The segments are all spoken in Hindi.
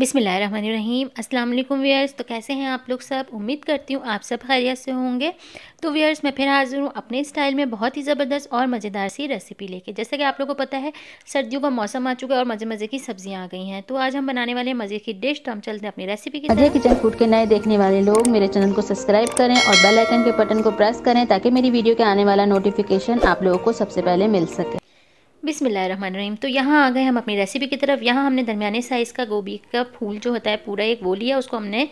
बिसमीम अस्सलाम वालेकुम व्यूअर्स तो कैसे हैं आप लोग सब उम्मीद करती हूँ आप सब खैरियत से होंगे तो व्यूअर्स मैं फिर हाजिर हूँ अपने स्टाइल में बहुत ही ज़बरदस्त और मज़ेदार सी रेसिपी लेके जैसे कि आप लोगों को पता है सर्दियों का मौसम आ चुका है और मज़े मज़े की सब्जियाँ आ गई हैं तो आज हम बनाने वाले मज़े की डिश तो हम चलते हैं अपनी रेसिपी की अजय किचन फूड के नए देखने वाले लोग मेरे चैनल को सब्सक्राइब करें और बेलाइकन के बटन को प्रेस करें ताकि मेरी वीडियो के आने वाला नोटिफिकेशन आप लोगों को सबसे पहले मिल सके बिसमीम तो यहाँ आ गए हम अपनी रेसिपी की तरफ यहाँ हमने दरमियाने साइज़ का गोभी का फूल जो होता है पूरा एक वो लिया उसको हमने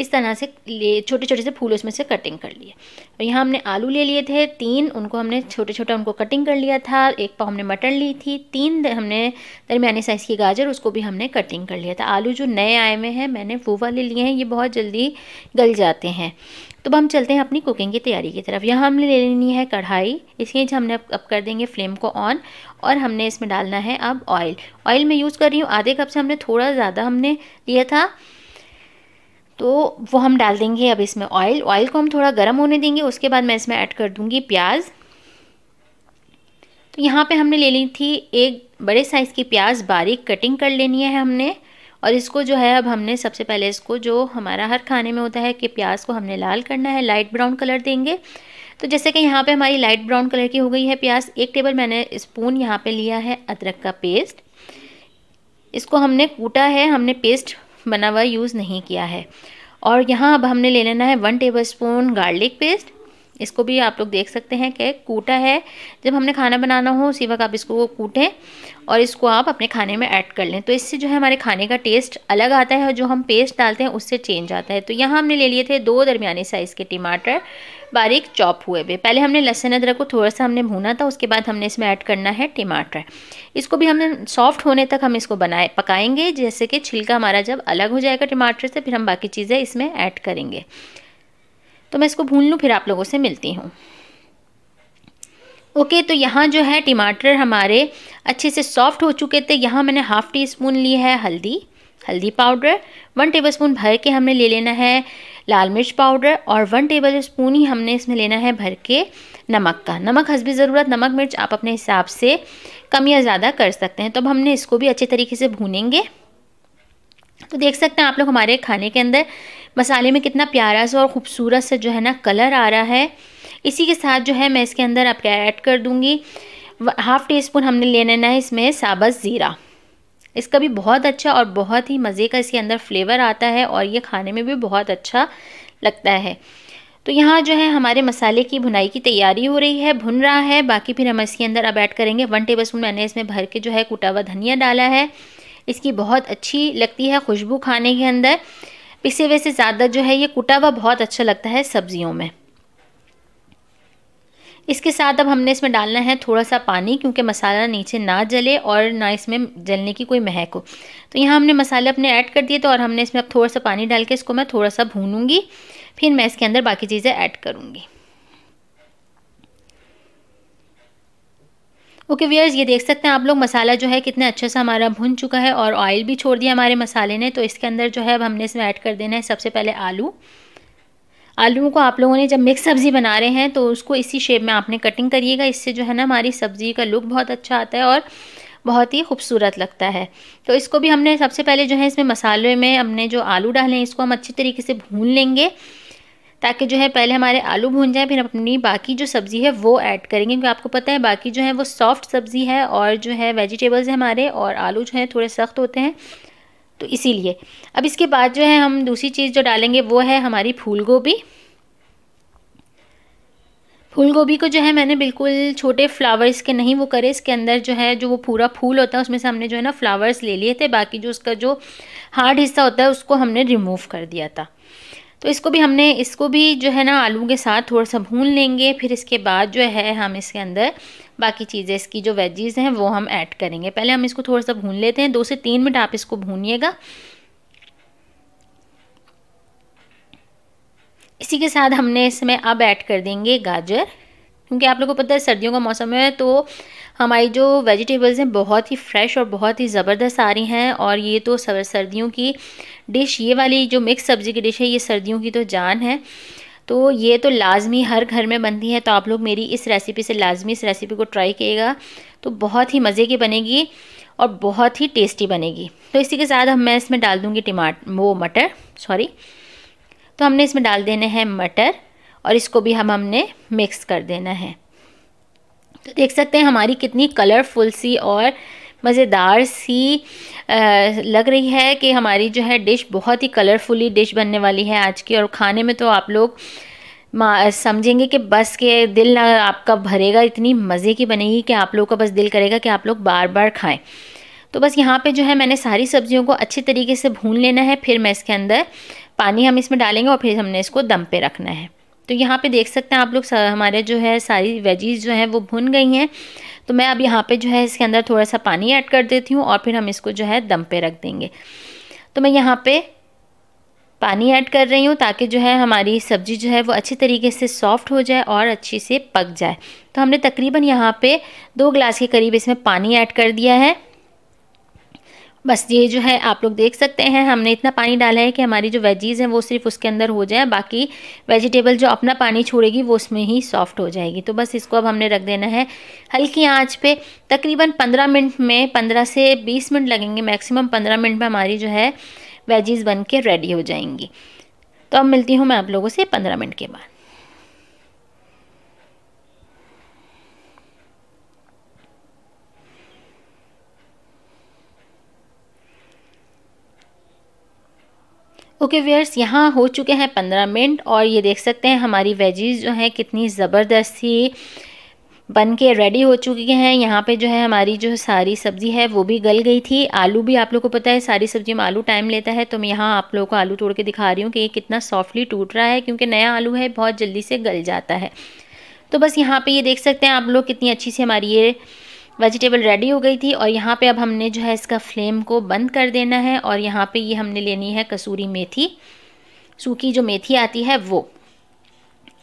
इस तरह से ले छोटे छोटे से फूल उसमें से कटिंग कर लिए और तो यहाँ हमने आलू ले लिए थे तीन उनको हमने छोटे छोटे उनको कटिंग कर लिया था एक पाव हमने मटर ली थी तीन हमने दरमियाने साइज़ की गाजर उसको भी हमने कटिंग कर लिया था आलू जो नए आए हुए हैं मैंने वो वाले लिए हैं ये बहुत जल्दी गल जाते हैं तो अब हम चलते हैं अपनी कुकिंग की तैयारी की तरफ यहाँ हमने ले लेनी है कढ़ाई इसके हमने अब कर देंगे फ्लेम को ऑन और हमने इसमें डालना है अब ऑयल ऑयल मैं यूज़ कर रही हूँ आधे कप से हमने थोड़ा ज़्यादा हमने लिया था तो वो हम डाल देंगे अब इसमें ऑयल ऑयल को हम थोड़ा गर्म होने देंगे उसके बाद मैं इसमें ऐड कर दूँगी प्याज तो यहाँ पे हमने ले ली थी एक बड़े साइज़ की प्याज बारीक कटिंग कर लेनी है हमने और इसको जो है अब हमने सबसे पहले इसको जो हमारा हर खाने में होता है कि प्याज को हमने लाल करना है लाइट ब्राउन कलर देंगे तो जैसे कि यहाँ पे हमारी लाइट ब्राउन कलर की हो गई है प्याज एक टेबल मैंने स्पून यहाँ पे लिया है अदरक का पेस्ट इसको हमने कूटा है हमने पेस्ट बना हुआ यूज़ नहीं किया है और यहाँ अब हमने ले लेना है one tablespoon garlic paste इसको भी आप लोग देख सकते हैं कि कूटा है जब हमने खाना बनाना हो उसी वक्त आप इसको कूटें और इसको आप अपने खाने में ऐड कर लें तो इससे जो है हमारे खाने का टेस्ट अलग आता है और जो हम पेस्ट डालते हैं उससे चेंज आता है तो यहाँ हमने ले लिए थे दो दरमियाने साइज़ के टमाटर बारीक चॉप हुए हुए पहले हमने लहसुन अदरक को थोड़ा सा हमने भूना था उसके बाद हमने इसमें ऐड करना है टमाटर इसको भी हमने सॉफ्ट होने तक हम इसको बनाए पकाएंगे जैसे कि छिलका हमारा जब अलग हो जाएगा टमाटर से फिर हम बाकी चीज़ें इसमें ऐड करेंगे तो मैं इसको भून लूँ फिर आप लोगों से मिलती हूँ ओके तो यहाँ जो है टमाटर हमारे अच्छे से सॉफ्ट हो चुके थे यहाँ मैंने हाफ़ टी स्पून ली है हल्दी हल्दी पाउडर वन टेबल स्पून भर के हमने ले लेना है लाल मिर्च पाउडर और वन टेबल स्पून ही हमने इसमें लेना है भर के नमक का नमक भी ज़रूरत नमक मिर्च आप अपने हिसाब से कम या ज़्यादा कर सकते हैं तो अब हमने इसको भी अच्छे तरीके से भूनेंगे तो देख सकते हैं आप लोग हमारे खाने के अंदर मसाले में कितना प्यारा सा और ख़ूबसूरत सा जो है ना कलर आ रहा है इसी के साथ जो है मैं इसके अंदर आपके ऐड कर दूँगी हाफ़ टी स्पून हमने ले लेना है इसमें साबत ज़ीरा इसका भी बहुत अच्छा और बहुत ही मज़े का इसके अंदर फ्लेवर आता है और ये खाने में भी बहुत अच्छा लगता है तो यहाँ जो है हमारे मसाले की भुनाई की तैयारी हो रही है भुन रहा है बाकी फिर हम इसके अंदर अब ऐड करेंगे वन टेबल स्पून मैंने इसमें भर के जो है कुटा हुआ धनिया डाला है इसकी बहुत अच्छी लगती है खुशबू खाने के अंदर पिसे वैसे से ज़्यादा जो है ये कुटा हुआ बहुत अच्छा लगता है सब्जियों में इसके साथ अब हमने इसमें डालना है थोड़ा सा पानी क्योंकि मसाला नीचे ना जले और ना इसमें जलने की कोई महक हो तो यहाँ हमने मसाले अपने ऐड कर दिए तो और हमने इसमें अब थोड़ा सा पानी डाल के इसको मैं थोड़ा सा भूनूंगी फिर मैं इसके अंदर बाकी चीज़ें ऐड करूँगी ओके व्यर्स ये देख सकते हैं आप लोग मसाला जो है कितने अच्छे से हमारा भुन चुका है और ऑयल भी छोड़ दिया हमारे मसाले ने तो इसके अंदर जो है अब हमने इसमें ऐड कर देना है सबसे पहले आलू आलू को आप लोगों ने जब मिक्स सब्ज़ी बना रहे हैं तो उसको इसी शेप में आपने कटिंग करिएगा इससे जो है ना हमारी सब्ज़ी का लुक बहुत अच्छा आता है और बहुत ही खूबसूरत लगता है तो इसको भी हमने सबसे पहले जो है इसमें मसाले में हमने जो आलू डाले हैं इसको हम अच्छी तरीके से भून लेंगे ताकि जो है पहले हमारे आलू भून जाए फिर हम अपनी बाकी जो सब्ज़ी है वो ऐड करेंगे क्योंकि आपको पता है बाकी जो है वो सॉफ्ट सब्ज़ी है और जो है वेजिटेबल्स हैं हमारे और आलू जो है थोड़े सख्त होते हैं तो इसीलिए अब इसके बाद जो है हम दूसरी चीज़ जो डालेंगे वो है हमारी फूल गोभी फूल गोभी को जो है मैंने बिल्कुल छोटे फ्लावर्स के नहीं वो करे इसके अंदर जो है जो वो पूरा फूल होता है उसमें से हमने जो है ना फ्लावर्स ले लिए थे बाकी जो उसका जो हार्ड हिस्सा होता है उसको हमने रिमूव कर दिया था तो इसको भी हमने इसको भी जो है ना आलू के साथ थोड़ा सा भून लेंगे फिर इसके बाद जो है हम इसके अंदर बाकी चीज़ें इसकी जो वेजीज़ हैं वो हम ऐड करेंगे पहले हम इसको थोड़ा सा भून लेते हैं दो से तीन मिनट आप इसको भूनिएगा इसी के साथ हमने इसमें अब ऐड कर देंगे गाजर क्योंकि आप लोगों को पता है सर्दियों का मौसम है तो हमारी जो वेजिटेबल्स हैं बहुत ही फ्रेश और बहुत ही ज़बरदस्त आ रही हैं और ये तो सर्दियों की डिश ये वाली जो मिक्स सब्ज़ी की डिश है ये सर्दियों की तो जान है तो ये तो लाजमी हर घर में बनती है तो आप लोग मेरी इस रेसिपी से लाजमी इस रेसिपी को ट्राई किएगा तो बहुत ही मज़े की बनेगी और बहुत ही टेस्टी बनेगी तो इसी के साथ हम मैं इसमें डाल दूँगी टमाट वो मटर सॉरी तो हमने इसमें डाल देने हैं मटर और इसको भी हम हमने मिक्स कर देना है तो देख सकते हैं हमारी कितनी कलरफुल सी और मज़ेदार सी आ, लग रही है कि हमारी जो है डिश बहुत ही कलरफुली डिश बनने वाली है आज की और खाने में तो आप लोग समझेंगे कि बस के दिल ना आपका भरेगा इतनी मज़े की बनेगी कि आप लोग का बस दिल करेगा कि आप लोग बार बार खाएं तो बस यहाँ पे जो है मैंने सारी सब्जियों को अच्छे तरीके से भून लेना है फिर मैं इसके अंदर पानी हम इसमें डालेंगे और फिर हमने इसको दम पे रखना है तो यहाँ पे देख सकते हैं आप लोग हमारे जो है सारी वेजीज जो है वो भुन गई हैं तो मैं अब यहाँ पे जो है इसके अंदर थोड़ा सा पानी ऐड कर देती हूँ और फिर हम इसको जो है दम पे रख देंगे तो मैं यहाँ पे पानी ऐड कर रही हूँ ताकि जो है हमारी सब्ज़ी जो है वो अच्छी तरीके से सॉफ़्ट हो जाए और अच्छी से पक जाए तो हमने तकरीबन यहाँ पे दो ग्लास के करीब इसमें पानी ऐड कर दिया है बस ये जो है आप लोग देख सकते हैं हमने इतना पानी डाला है कि हमारी जो वेजीज़ हैं वो सिर्फ उसके अंदर हो जाए बाकी वेजिटेबल जो अपना पानी छोड़ेगी वो उसमें ही सॉफ्ट हो जाएगी तो बस इसको अब हमने रख देना है हल्की आंच पे तकरीबन 15 मिनट में 15 से 20 मिनट लगेंगे मैक्सिमम 15 मिनट में हमारी जो है वेजीज़ बन के रेडी हो जाएंगी तो अब मिलती हूँ मैं आप लोगों से पंद्रह मिनट के बाद ओके व्यर्स यहाँ हो चुके हैं पंद्रह मिनट और ये देख सकते हैं हमारी वेजीज जो हैं कितनी ज़बरदस्त थी बन के रेडी हो चुकी हैं यहाँ पे जो है हमारी जो सारी सब्ज़ी है वो भी गल गई थी आलू भी आप लोग को पता है सारी सब्ज़ी में आलू टाइम लेता है तो मैं यहाँ आप लोगों को आलू तोड़ के दिखा रही हूँ कि ये कितना सॉफ्टली टूट रहा है क्योंकि नया आलू है बहुत जल्दी से गल जाता है तो बस यहाँ पर ये देख सकते हैं आप लोग कितनी अच्छी से हमारी ये वेजिटेबल रेडी हो गई थी और यहाँ पे अब हमने जो है इसका फ्लेम को बंद कर देना है और यहाँ पे ये हमने लेनी है कसूरी मेथी सूखी जो मेथी आती है वो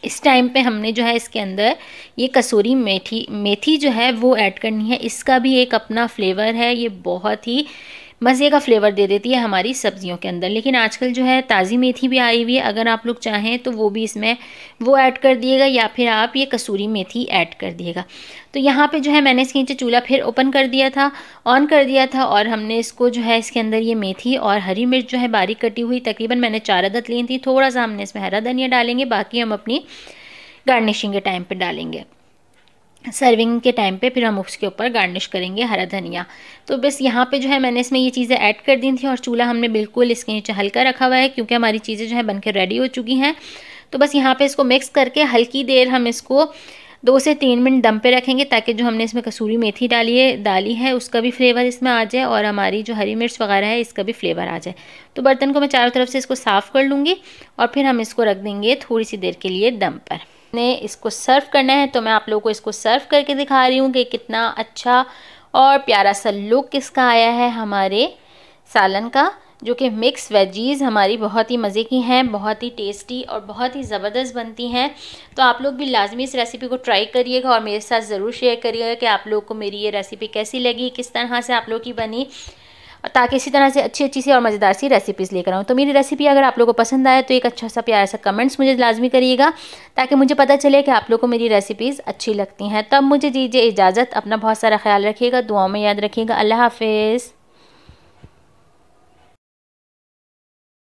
इस टाइम पे हमने जो है इसके अंदर ये कसूरी मेथी मेथी जो है वो ऐड करनी है इसका भी एक अपना फ्लेवर है ये बहुत ही मज़े का फ्लेवर दे देती है हमारी सब्जियों के अंदर लेकिन आजकल जो है ताज़ी मेथी भी आई हुई है अगर आप लोग चाहें तो वो भी इसमें वो ऐड कर दिएगा या फिर आप ये कसूरी मेथी ऐड कर दिएगा तो यहाँ पे जो है मैंने इसके नीचे चूल्हा फिर ओपन कर दिया था ऑन कर दिया था और हमने इसको जो है इसके अंदर ये मेथी और हरी मिर्च जो है बारीक कटी हुई तकरीबन मैंने चार अदद ली थी थोड़ा सा हमने इसमें हरा धनिया डालेंगे बाकी हम अपनी गार्निशिंग के टाइम पर डालेंगे सर्विंग के टाइम पे फिर हम उसके ऊपर गार्निश करेंगे हरा धनिया तो बस यहाँ पे जो है मैंने इसमें ये चीज़ें ऐड कर दी थी और चूल्हा हमने बिल्कुल इसके नीचे हल्का रखा हुआ है क्योंकि हमारी चीज़ें जो है बनकर रेडी हो चुकी हैं तो बस यहाँ पे इसको मिक्स करके हल्की देर हम इसको दो से तीन मिनट दम पे रखेंगे ताकि जो हमने इसमें कसूरी मेथी डाली है डाली है उसका भी फ्लेवर इसमें आ जाए और हमारी जो हरी मिर्च वगैरह है इसका भी फ्लेवर आ जाए तो बर्तन को मैं चारों तरफ से इसको साफ़ कर लूँगी और फिर हम इसको रख देंगे थोड़ी सी देर के लिए दम पर ने इसको सर्व करना है तो मैं आप लोगों को इसको सर्व करके दिखा रही हूँ कि कितना अच्छा और प्यारा सा लुक किसका आया है हमारे सालन का जो कि मिक्स वेजीज़ हमारी बहुत ही मज़े की हैं बहुत ही टेस्टी और बहुत ही ज़बरदस्त बनती हैं तो आप लोग भी लाजमी इस रेसिपी को ट्राई करिएगा और मेरे साथ ज़रूर शेयर करिएगा कि आप लोग को मेरी ये रेसिपी कैसी लगी किस तरह से आप लोग की बनी और ताकि इसी तरह से अच्छी अच्छी सी और मज़ेदार सी रेसिपीज़ लेकर आऊँ तो मेरी रेसिपी अगर आप लोगों को पसंद आए तो एक अच्छा सा प्यारा सा कमेंट्स मुझे लाजमी करिएगा ताकि मुझे पता चले कि आप लोग को मेरी रेसिपीज़ अच्छी लगती हैं तब मुझे दीजिए इजाज़त अपना बहुत सारा ख्याल रखिएगा दुआओं में याद रखिएगा अल्लाह हाफिज़